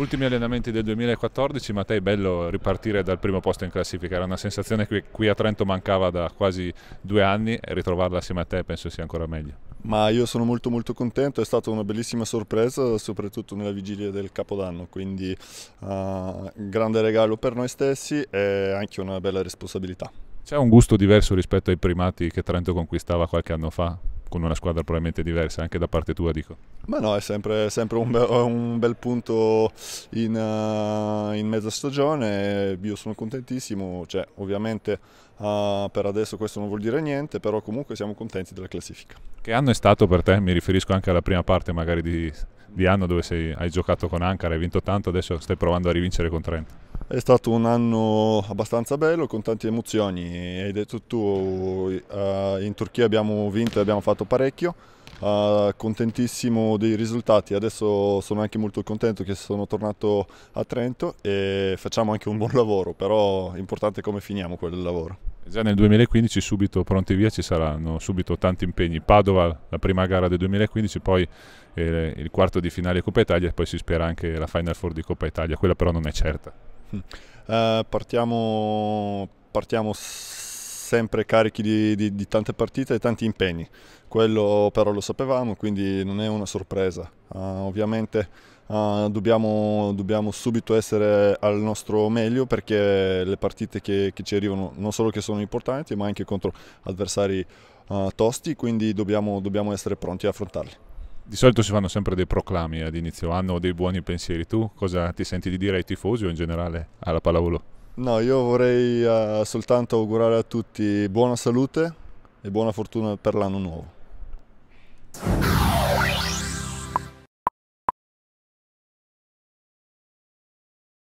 Ultimi allenamenti del 2014, è bello ripartire dal primo posto in classifica, era una sensazione che qui a Trento mancava da quasi due anni e ritrovarla assieme a te penso sia ancora meglio. Ma io sono molto molto contento, è stata una bellissima sorpresa soprattutto nella vigilia del Capodanno, quindi uh, grande regalo per noi stessi e anche una bella responsabilità. C'è un gusto diverso rispetto ai primati che Trento conquistava qualche anno fa? con una squadra probabilmente diversa, anche da parte tua dico. Ma no, è sempre, sempre un, be un, bel punto in, uh, in mezza stagione, io sono contentissimo, cioè, ovviamente uh, per adesso questo non vuol dire niente, però comunque siamo contenti della classifica. Che anno è stato per te? Mi riferisco anche alla prima parte magari di, di anno dove sei, hai giocato con Ankara, hai vinto tanto, adesso stai provando a rivincere con Trento. È stato un anno abbastanza bello, con tante emozioni, hai detto tu, eh, in Turchia abbiamo vinto e abbiamo fatto parecchio, eh, contentissimo dei risultati, adesso sono anche molto contento che sono tornato a Trento e facciamo anche un buon lavoro, però è importante come finiamo quel lavoro. Già nel 2015 subito pronti via ci saranno subito tanti impegni, Padova la prima gara del 2015, poi eh, il quarto di finale Coppa Italia e poi si spera anche la Final Four di Coppa Italia, quella però non è certa. Uh, partiamo, partiamo sempre carichi di, di, di, tante partite e tanti impegni. Quello però lo sapevamo, quindi non è una sorpresa. Uh, ovviamente uh, dobbiamo, dobbiamo, subito essere al nostro meglio perché le partite che, che, ci arrivano non solo che sono importanti, ma anche contro avversari uh, tosti, quindi dobbiamo, dobbiamo essere pronti a affrontarle. Di solito si fanno sempre dei proclami ad inizio anno o dei buoni pensieri. Tu cosa ti senti di dire ai tifosi o in generale alla pallavolo? No, io vorrei uh, soltanto augurare a tutti buona salute e buona fortuna per l'anno nuovo.